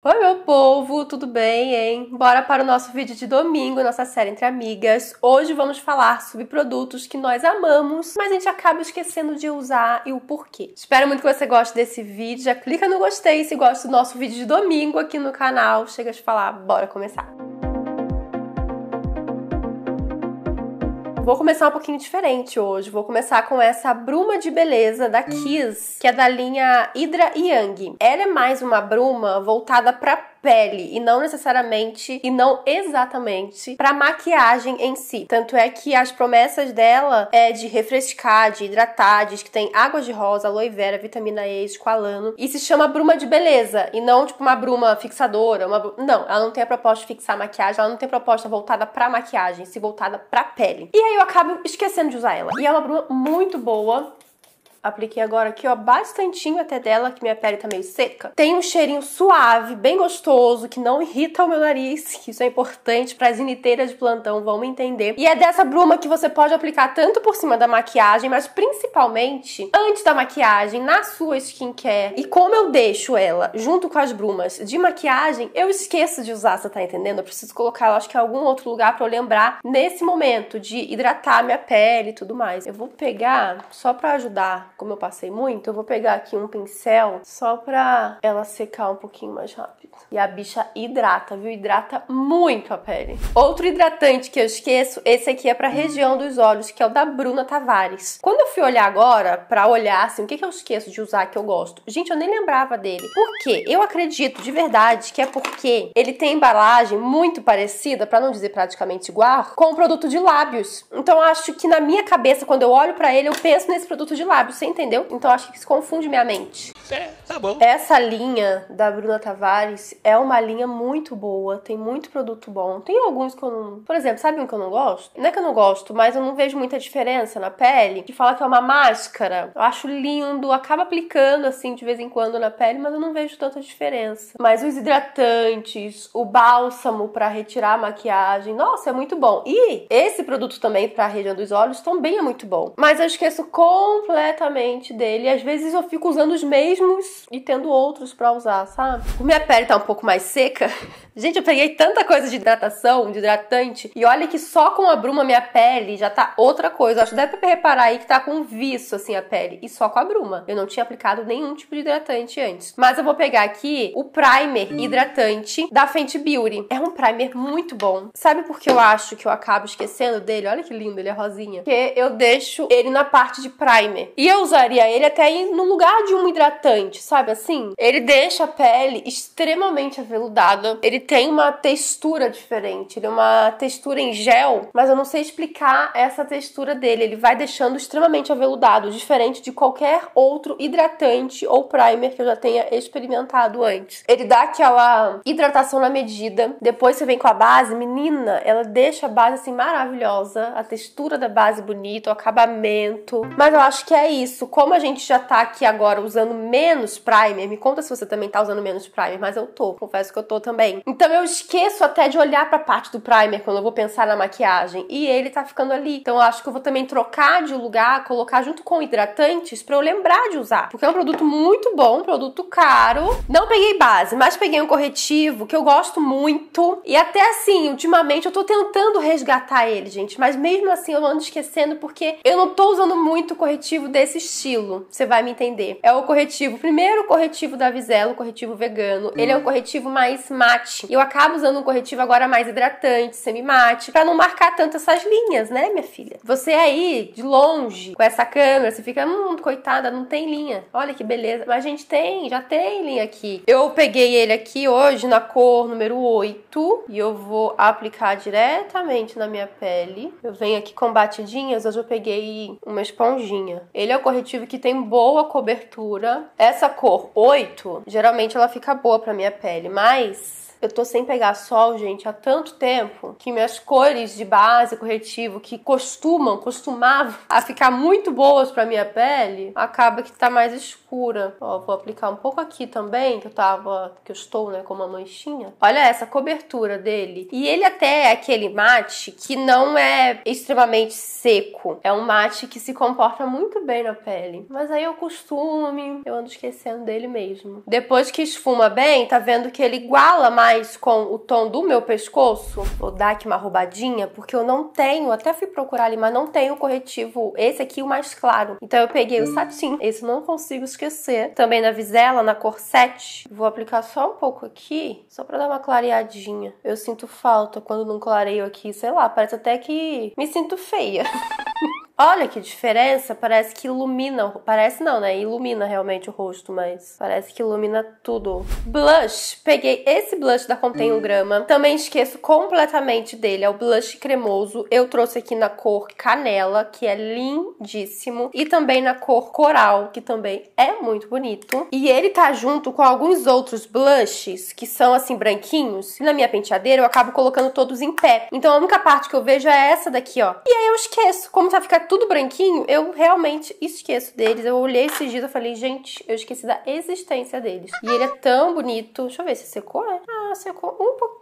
Oi, meu povo, tudo bem, hein? Bora para o nosso vídeo de domingo, nossa série entre amigas. Hoje vamos falar sobre produtos que nós amamos, mas a gente acaba esquecendo de usar e o porquê. Espero muito que você goste desse vídeo. Já clica no gostei se gosta do nosso vídeo de domingo aqui no canal. Chega de falar, bora começar! Música Vou começar um pouquinho diferente hoje. Vou começar com essa bruma de beleza da hum. Kiss, que é da linha Hydra Young. Ela é mais uma bruma voltada para pele e não necessariamente e não exatamente para maquiagem em si. Tanto é que as promessas dela é de refrescar, de hidratar, diz que tem água de rosa, aloe vera, vitamina E, esqualano e se chama bruma de beleza e não tipo uma bruma fixadora, uma bruma... não, ela não tem a proposta de fixar a maquiagem, ela não tem proposta voltada para maquiagem, se voltada para pele. E aí eu acabo esquecendo de usar ela. E é uma bruma muito boa Apliquei agora aqui, ó, bastantinho até dela, que minha pele tá meio seca. Tem um cheirinho suave, bem gostoso, que não irrita o meu nariz. Isso é importante para as inteiras de plantão, vão me entender. E é dessa bruma que você pode aplicar tanto por cima da maquiagem, mas principalmente antes da maquiagem, na sua skincare. E como eu deixo ela junto com as brumas de maquiagem, eu esqueço de usar, você tá entendendo? Eu preciso colocar, acho que em algum outro lugar para eu lembrar nesse momento de hidratar minha pele e tudo mais. Eu vou pegar só para ajudar como eu passei muito, eu vou pegar aqui um pincel só pra ela secar um pouquinho mais rápido. E a bicha hidrata, viu? Hidrata muito a pele. Outro hidratante que eu esqueço, esse aqui é pra região dos olhos, que é o da Bruna Tavares. Quando eu fui olhar agora, pra olhar assim, o que, que eu esqueço de usar que eu gosto? Gente, eu nem lembrava dele. Por quê? Eu acredito de verdade que é porque ele tem embalagem muito parecida, para não dizer praticamente igual, com o produto de lábios. Então acho que na minha cabeça, quando eu olho para ele, eu penso nesse produto de lábios, sem entendeu? Então acho que isso confunde minha mente. É, tá bom. Essa linha da Bruna Tavares é uma linha muito boa, tem muito produto bom. Tem alguns que eu não. Por exemplo, sabe um que eu não gosto? Não é que eu não gosto, mas eu não vejo muita diferença na pele. Que fala que é uma máscara. Eu acho lindo, acaba aplicando assim de vez em quando na pele, mas eu não vejo tanta diferença. Mas os hidratantes, o bálsamo para retirar a maquiagem, nossa, é muito bom. E esse produto também para a região dos olhos também é muito bom. Mas eu esqueço completamente mente dele. Às vezes eu fico usando os mesmos e tendo outros para usar, sabe? Minha pele tá um pouco mais seca. Gente, eu peguei tanta coisa de hidratação, de hidratante, e olha que só com a bruma minha pele já tá outra coisa. Acho que deve pra reparar aí que tá com um viço assim a pele, e só com a bruma. Eu não tinha aplicado nenhum tipo de hidratante antes. Mas eu vou pegar aqui o primer hidratante da Fenty Beauty. É um primer muito bom. Sabe por que eu acho que eu acabo esquecendo dele? Olha que lindo, ele é rosinha. Porque eu deixo ele na parte de primer. E eu usaria ele até no lugar de um hidratante, sabe assim? Ele deixa a pele extremamente aveludada. Ele tem uma textura diferente. Ele é uma textura em gel, mas eu não sei explicar essa textura dele. Ele vai deixando extremamente aveludado, diferente de qualquer outro hidratante ou primer que eu já tenha experimentado antes. Ele dá aquela hidratação na medida. Depois você vem com a base, menina, ela deixa a base assim maravilhosa, a textura da base bonita, o acabamento. Mas eu acho que é isso isso, como a gente já tá aqui agora usando menos primer, me conta se você também tá usando menos primer, mas eu tô, confesso que eu tô também. Então eu esqueço até de olhar pra parte do primer quando eu vou pensar na maquiagem e ele tá ficando ali. Então eu acho que eu vou também trocar de lugar, colocar junto com hidratantes para eu lembrar de usar, porque é um produto muito bom, um produto caro. Não peguei base, mas peguei um corretivo que eu gosto muito e até assim, ultimamente eu tô tentando resgatar ele, gente, mas mesmo assim eu ando esquecendo porque eu não tô usando muito corretivo desses estilo, você vai me entender. É o corretivo, primeiro corretivo da Visela, o corretivo vegano. Ele é um uhum. corretivo mais mate. Eu acabo usando um corretivo agora mais hidratante, semi-mate, para não marcar tanto essas linhas, né, minha filha? Você aí, de longe, com essa câmera, você fica, hum, coitada, não tem linha. Olha que beleza. Mas a gente tem, já tem linha aqui. Eu peguei ele aqui hoje na cor número 8 e eu vou aplicar diretamente na minha pele. Eu venho aqui com batidinhas, hoje eu peguei uma esponjinha. Ele é o corretivo que tem boa cobertura. Essa cor 8, geralmente ela fica boa pra minha pele, mas eu tô sem pegar sol, gente, há tanto tempo que minhas cores de base corretivo que costumam, costumavam a ficar muito boas para minha pele, acaba que tá mais escuro escura. Ó, vou aplicar um pouco aqui também, que eu tava, que eu estou, né, com uma manchinha. Olha essa cobertura dele. E ele até é aquele mate que não é extremamente seco. É um mate que se comporta muito bem na pele. Mas aí eu é o costume, eu ando esquecendo dele mesmo. Depois que esfuma bem, tá vendo que ele iguala mais com o tom do meu pescoço. Vou dar aqui uma roubadinha, porque eu não tenho, até fui procurar ali, mas não tenho o corretivo, esse aqui, o mais claro. Então eu peguei o satin. Esse não consigo esquecer. Também na visela, na cor 7. Vou aplicar só um pouco aqui, só pra dar uma clareadinha. Eu sinto falta quando não clareio aqui, sei lá, parece até que me sinto feia. Olha que diferença, parece que ilumina, parece não, né? Ilumina realmente o rosto, mas parece que ilumina tudo. Blush, peguei esse blush da Contém hum. Grama, também esqueço completamente dele, é o blush cremoso. Eu trouxe aqui na cor canela, que é lindíssimo, e também na cor coral, que também é muito bonito. E ele tá junto com alguns outros blushes que são assim branquinhos. E na minha penteadeira eu acabo colocando todos em pé. Então a única parte que eu vejo é essa daqui, ó. E aí eu esqueço como tá ficando tudo branquinho, eu realmente esqueço deles. Eu olhei esses dias e falei, gente, eu esqueci da existência deles. E ele é tão bonito. Deixa eu ver se secou, é secou um pouquinho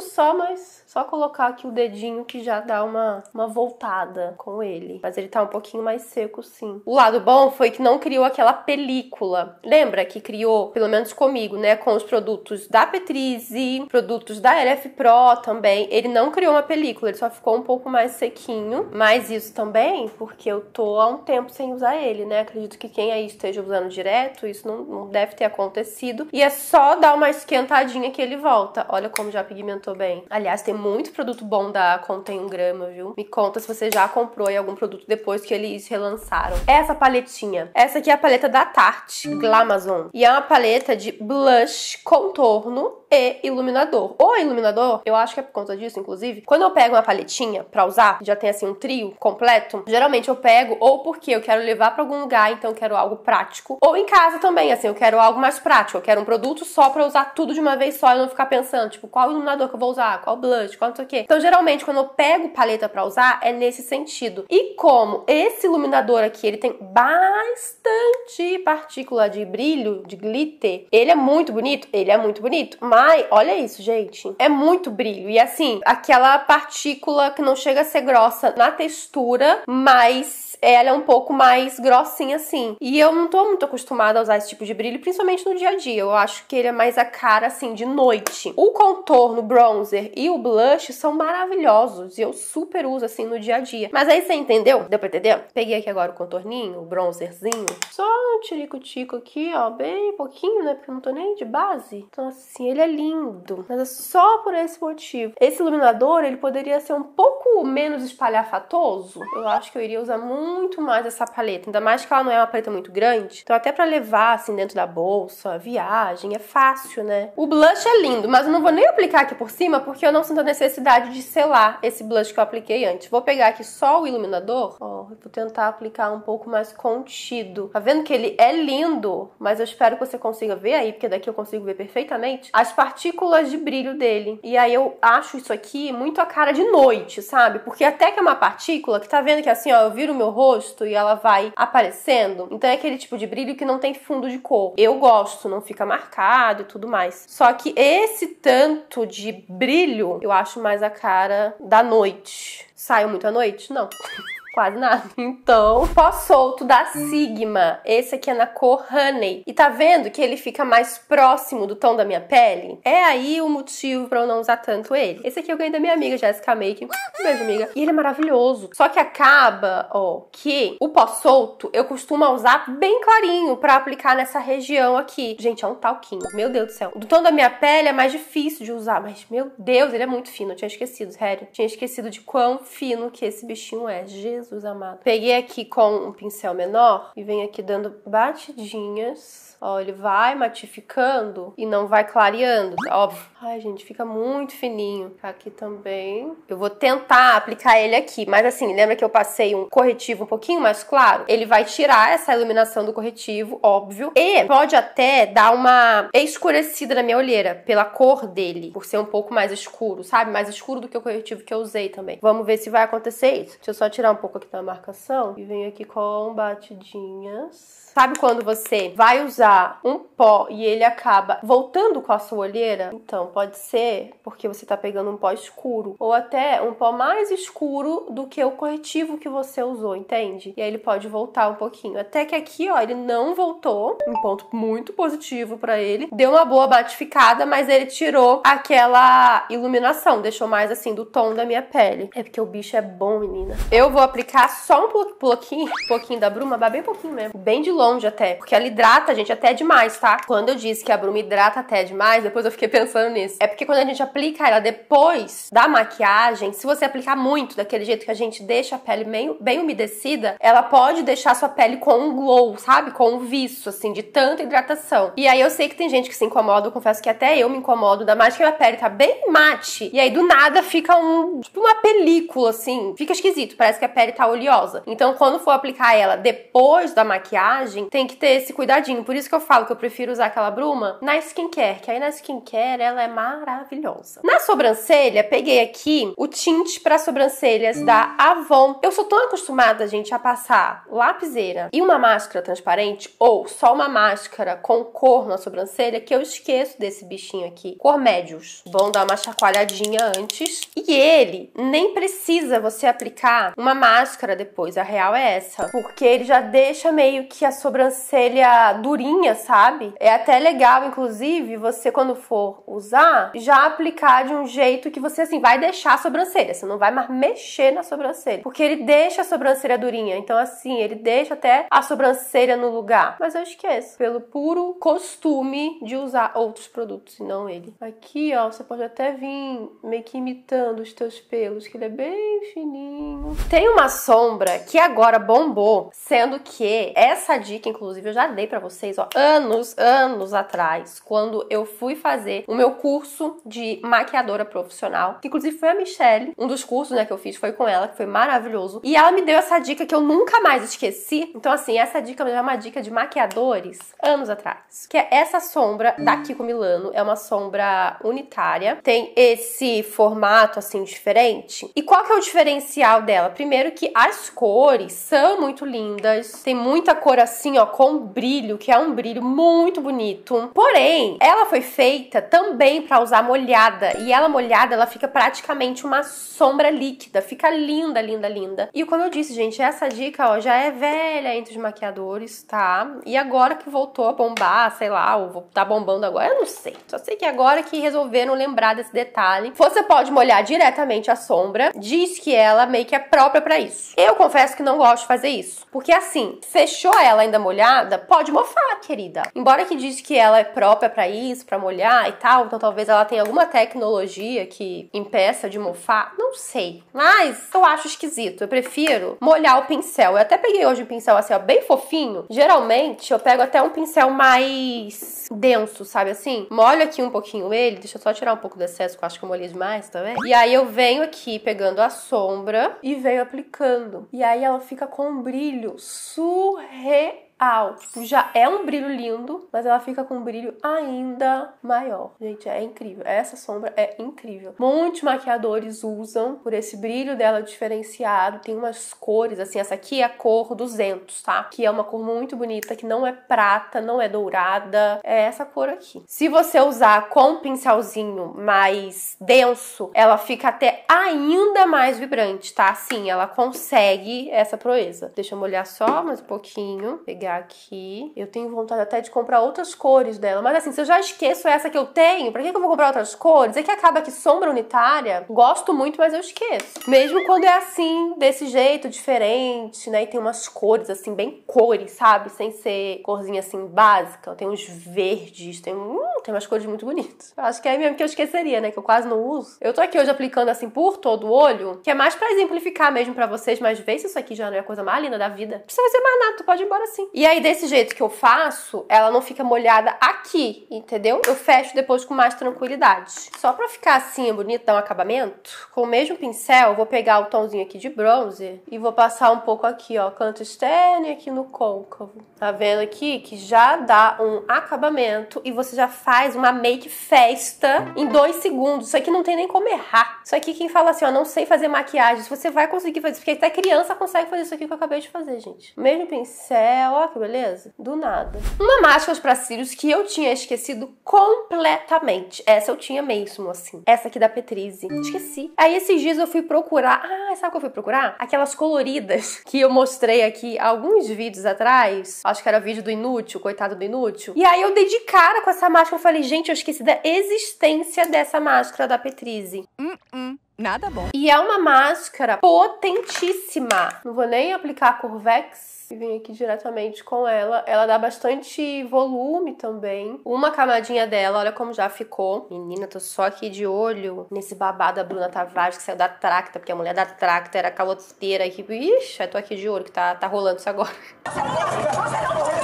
só, mas só colocar aqui o dedinho que já dá uma, uma voltada com ele. Mas ele tá um pouquinho mais seco, sim. O lado bom foi que não criou aquela película. Lembra que criou, pelo menos comigo, né, com os produtos da Petrize, produtos da LF Pro também. Ele não criou uma película, ele só ficou um pouco mais sequinho. Mas isso também porque eu tô há um tempo sem usar ele, né? Acredito que quem aí esteja usando direto, isso não, não deve ter acontecido. E é só dar uma esquentadinha que ele volta. Olha como já pigmentou bem. Aliás, tem muito produto bom da Contém 1 grama, viu? Me conta se você já comprou aí algum produto depois que eles relançaram. Essa paletinha. Essa aqui é a paleta da Tarte, Glamazon. E é uma paleta de blush, contorno e iluminador. O iluminador, eu acho que é por conta disso, inclusive, quando eu pego uma paletinha pra usar, já tem assim um trio completo, geralmente eu pego ou porque eu quero levar para algum lugar, então eu quero algo prático, ou em casa também, assim, eu quero algo mais prático, eu quero um produto só pra usar tudo de uma vez só, não ficar pensando, tipo, qual iluminador que eu vou usar, qual blush, qual não sei o quê. Então, geralmente, quando eu pego paleta para usar, é nesse sentido. E como esse iluminador aqui, ele tem bastante partícula de brilho, de glitter, ele é muito bonito? Ele é muito bonito. Mas, olha isso, gente. É muito brilho. E assim, aquela partícula que não chega a ser grossa na textura, mas ela é um pouco mais grossinha assim. E eu não tô muito acostumada a usar esse tipo de brilho, principalmente no dia a dia. Eu acho que ele é mais a cara assim de noite. O contorno, bronzer e o blush são maravilhosos e eu super uso assim no dia a dia. Mas aí você entendeu? Deu pra entender? Peguei aqui agora o contorninho, o bronzerzinho. Só um tirico-tico aqui, ó, bem pouquinho, né? Porque eu não tô nem de base. Então assim, ele é lindo. Mas é só por esse motivo. Esse iluminador, ele poderia ser um pouco menos espalhafatoso. Eu acho que eu iria usar muito muito mais essa paleta, ainda mais que ela não é uma paleta muito grande. Então até para levar assim dentro da bolsa, viagem, é fácil, né? O blush é lindo, mas eu não vou nem aplicar aqui por cima porque eu não sinto a necessidade de selar esse blush que eu apliquei antes. Vou pegar aqui só o iluminador, ó, vou tentar aplicar um pouco mais contido. Tá vendo que ele é lindo, mas eu espero que você consiga ver aí, porque daqui eu consigo ver perfeitamente as partículas de brilho dele. E aí eu acho isso aqui muito a cara de noite, sabe? Porque até que é uma partícula que tá vendo que assim, ó, eu viro o meu rosto rosto e ela vai aparecendo. Então é aquele tipo de brilho que não tem fundo de cor. Eu gosto, não fica marcado e tudo mais. Só que esse tanto de brilho eu acho mais a cara da noite. Saio muito à noite? Não. Quase nada. Então, pó solto da Sigma. Esse aqui é na cor Honey. E tá vendo que ele fica mais próximo do tom da minha pele? É aí o motivo pra eu não usar tanto ele. Esse aqui eu ganhei da minha amiga Jessica Make. Um beijo, amiga. E ele é maravilhoso. Só que acaba, ó, que o pó solto eu costumo usar bem clarinho pra aplicar nessa região aqui. Gente, é um talquinho. Meu Deus do céu. Do tom da minha pele é mais difícil de usar, mas meu Deus, ele é muito fino. Eu tinha esquecido, sério. Tinha esquecido de quão fino que esse bichinho é. Jesus. Jesus amado. Peguei aqui com um pincel menor e venho aqui dando batidinhas. Ó, ele vai matificando e não vai clareando, tá? óbvio Ai, gente, fica muito fininho. Tá aqui também. Eu vou tentar aplicar ele aqui, mas assim, lembra que eu passei um corretivo um pouquinho mais claro? Ele vai tirar essa iluminação do corretivo, óbvio, e pode até dar uma escurecida na minha olheira pela cor dele, por ser um pouco mais escuro, sabe? Mais escuro do que o corretivo que eu usei também. Vamos ver se vai acontecer isso. Deixa eu só tirar um pouco aqui da marcação e venho aqui com batidinhas. Sabe quando você vai usar um pó e ele acaba voltando com a sua olheira? Então, Pode ser porque você está pegando um pó escuro ou até um pó mais escuro do que o corretivo que você usou, entende? E aí ele pode voltar um pouquinho. Até que aqui, ó, ele não voltou, um ponto muito positivo para ele. Deu uma boa batificada, mas ele tirou aquela iluminação, deixou mais assim do tom da minha pele. É porque o bicho é bom, menina. Eu vou aplicar só um pouquinho, um pouquinho da bruma, bem pouquinho mesmo, bem de longe até, porque ela hidrata, gente, até demais, tá? Quando eu disse que a bruma hidrata até demais, depois eu fiquei pensando nisso é porque quando a gente aplica ela depois da maquiagem, se você aplicar muito daquele jeito que a gente deixa a pele meio, bem umedecida, ela pode deixar sua pele com um glow, sabe? Com um viço, assim, de tanta hidratação. E aí eu sei que tem gente que se incomoda, eu confesso que até eu me incomodo, da mais que minha pele tá bem mate. E aí do nada fica um, tipo uma película, assim. Fica esquisito, parece que a pele tá oleosa. Então quando for aplicar ela depois da maquiagem, tem que ter esse cuidadinho. Por isso que eu falo que eu prefiro usar aquela bruma na skincare, que aí na skincare ela é maravilhosa. Na sobrancelha, peguei aqui o tinte para sobrancelhas da Avon. Eu sou tão acostumada, gente, a passar lapiseira e uma máscara transparente ou só uma máscara com cor na sobrancelha que eu esqueço desse bichinho aqui. Cor médios. Bom dar uma chacoalhadinha antes. E ele nem precisa você aplicar uma máscara depois. A real é essa. Porque ele já deixa meio que a sobrancelha durinha, sabe? É até legal, inclusive, você quando for usar já aplicar de um jeito que você assim vai deixar a sobrancelha, você não vai mais mexer na sobrancelha, porque ele deixa a sobrancelha durinha. Então assim, ele deixa até a sobrancelha no lugar. Mas eu esqueço pelo puro costume de usar outros produtos e não ele. Aqui, ó, você pode até vir meio que imitando os teus pelos, que ele é bem fininho. Tem uma sombra que agora bombou, sendo que essa dica, inclusive, eu já dei para vocês, ó, anos, anos atrás, quando eu fui fazer o meu curso curso de maquiadora profissional, que inclusive foi a Michelle, um dos cursos né, que eu fiz foi com ela, que foi maravilhoso. E ela me deu essa dica que eu nunca mais esqueci. Então, assim, essa dica é uma dica de maquiadores anos atrás. Que é essa sombra da Kiko Milano. É uma sombra unitária. Tem esse formato, assim, diferente. E qual que é o diferencial dela? Primeiro que as cores são muito lindas. Tem muita cor, assim, ó, com brilho, que é um brilho muito bonito. Porém, ela foi feita também bem para usar molhada. E ela molhada, ela fica praticamente uma sombra líquida. Fica linda, linda, linda. E como eu disse, gente, essa dica, ó, já é velha entre os maquiadores, tá? E agora que voltou a bombar, sei lá, ou tá bombando agora, eu não sei. Só sei que agora que resolveram lembrar desse detalhe. Você pode molhar diretamente a sombra. Diz que ela meio que é própria para isso. Eu confesso que não gosto de fazer isso. Porque assim, fechou ela ainda molhada, pode mofar, querida. Embora que diz que ela é própria para isso, para molhar e tal, então talvez ela tenha alguma tecnologia que impeça de mofar, não sei. Mas eu acho esquisito. Eu prefiro molhar o pincel. Eu até peguei hoje um pincel assim, ó, bem fofinho. Geralmente eu pego até um pincel mais denso, sabe assim? Molho aqui um pouquinho ele, deixa eu só tirar um pouco do excesso, que eu acho que eu molhei demais também. Tá e aí eu venho aqui pegando a sombra e venho aplicando. E aí ela fica com um brilho surreal au. Ah, tipo, já é um brilho lindo, mas ela fica com um brilho ainda maior. Gente, é incrível. Essa sombra é incrível. Muitos maquiadores usam por esse brilho dela diferenciado. Tem umas cores, assim, essa aqui é a cor 200, tá? Que é uma cor muito bonita, que não é prata, não é dourada. É essa cor aqui. Se você usar com um pincelzinho mais denso, ela fica até ainda mais vibrante, tá? Sim, ela consegue essa proeza. Deixa eu molhar só mais um pouquinho. Pegar aqui. Eu tenho vontade até de comprar outras cores dela. Mas assim, se eu já esqueço essa que eu tenho, pra que eu vou comprar outras cores? É que acaba que sombra unitária, gosto muito, mas eu esqueço. Mesmo quando é assim, desse jeito, diferente, né? E tem umas cores, assim, bem cores, sabe? Sem ser corzinha assim básica. Tem uns verdes, tem, hum, tem umas cores muito bonitas. acho que é mesmo que eu esqueceria, né? Que eu quase não uso. Eu tô aqui hoje aplicando assim por todo o olho, que é mais pra exemplificar mesmo para vocês, mas vê se isso aqui já não é a coisa mais linda da vida. precisa fazer mais nada, tu pode ir embora assim. E e aí, desse jeito que eu faço, ela não fica molhada aqui, entendeu? Eu fecho depois com mais tranquilidade. Só pra ficar assim, bonito, dar um acabamento, com o mesmo pincel, eu vou pegar o tomzinho aqui de bronze e vou passar um pouco aqui, ó, canto externo e aqui no côncavo. Tá vendo aqui que já dá um acabamento e você já faz uma make festa em dois segundos. Isso aqui não tem nem como errar. Isso aqui quem fala assim, ó, não sei fazer maquiagem, você vai conseguir fazer, porque até criança consegue fazer isso aqui que eu acabei de fazer, gente. Mesmo pincel, ó, que beleza? Do nada. Uma máscara para cílios que eu tinha esquecido completamente. Essa eu tinha mesmo, assim. Essa aqui da Petrize. Esqueci. Aí esses dias eu fui procurar. Ah, sabe o que eu fui procurar? Aquelas coloridas que eu mostrei aqui alguns vídeos atrás. Acho que era vídeo do Inútil, coitado do Inútil. E aí eu dei de cara com essa máscara. Eu falei, gente, eu esqueci da existência dessa máscara da Petrize. Uh hum, hum. -uh. Nada bom. E é uma máscara potentíssima. Não vou nem aplicar a Curvex. E vim aqui diretamente com ela. Ela dá bastante volume também. Uma camadinha dela, olha como já ficou. Menina, tô só aqui de olho nesse babado da Bruna Tavares que saiu da Tracta, porque a mulher da Tracta era caloteira. Aqui. Ixi, eu tô aqui de olho que tá, tá rolando isso agora. Você não, você não, você não.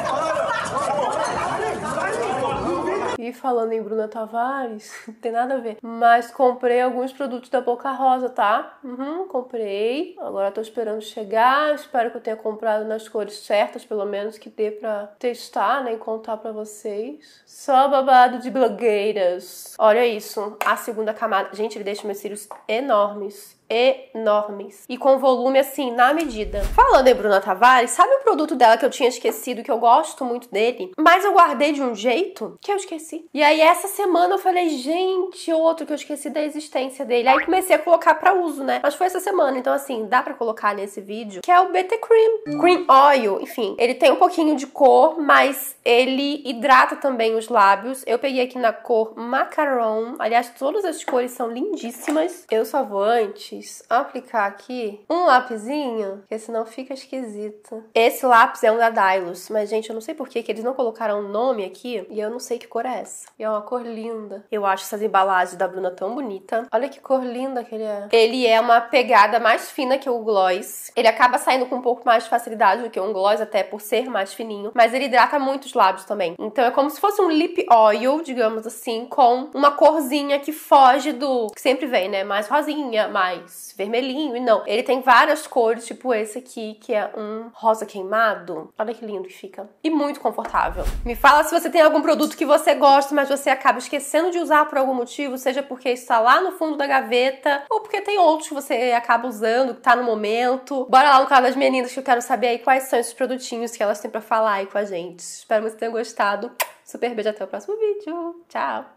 falando em Bruna Tavares, não tem nada a ver. Mas comprei alguns produtos da Boca Rosa, tá? Uhum, comprei. Agora tô esperando chegar. Espero que eu tenha comprado nas cores certas, pelo menos que dê pra testar, né? E contar pra vocês. Só babado de blogueiras. Olha isso. A segunda camada. Gente, ele deixa meus cílios enormes enormes e com volume assim na medida. Falando em Bruna Tavares, sabe o produto dela que eu tinha esquecido, que eu gosto muito dele, mas eu guardei de um jeito que eu esqueci. E aí essa semana eu falei, gente, outro que eu esqueci da existência dele. Aí comecei a colocar para uso, né? Mas foi essa semana, então assim, dá para colocar nesse vídeo, que é o BT Cream, Cream Oil, enfim. Ele tem um pouquinho de cor, mas ele hidrata também os lábios. Eu peguei aqui na cor Macaron. Aliás, todas as cores são lindíssimas. Eu sou avante, quis aplicar aqui um lápisinho, porque senão fica esquisito. Esse lápis é um da Dylos, mas gente, eu não sei por que eles não colocaram o nome aqui e eu não sei que cor é essa. E é uma cor linda. Eu acho essas embalagens da Bruna tão bonita. Olha que cor linda que ele é. Ele é uma pegada mais fina que o gloss. Ele acaba saindo com um pouco mais de facilidade do que um gloss, até por ser mais fininho, mas ele hidrata muito os lábios também. Então é como se fosse um lip oil, digamos assim, com uma corzinha que foge do que sempre vem, né? Mais rosinha, mais mais vermelhinho. E não, ele tem várias cores, tipo esse aqui, que é um rosa queimado. Olha que lindo que fica. E muito confortável. Me fala se você tem algum produto que você gosta, mas você acaba esquecendo de usar por algum motivo, seja porque está lá no fundo da gaveta, ou porque tem outros que você acaba usando, que tá no momento. Bora lá no canal das meninas que eu quero saber aí quais são esses produtinhos que elas têm para falar aí com a gente. Espero que vocês tenham gostado. Super beijo, até o próximo vídeo. Tchau!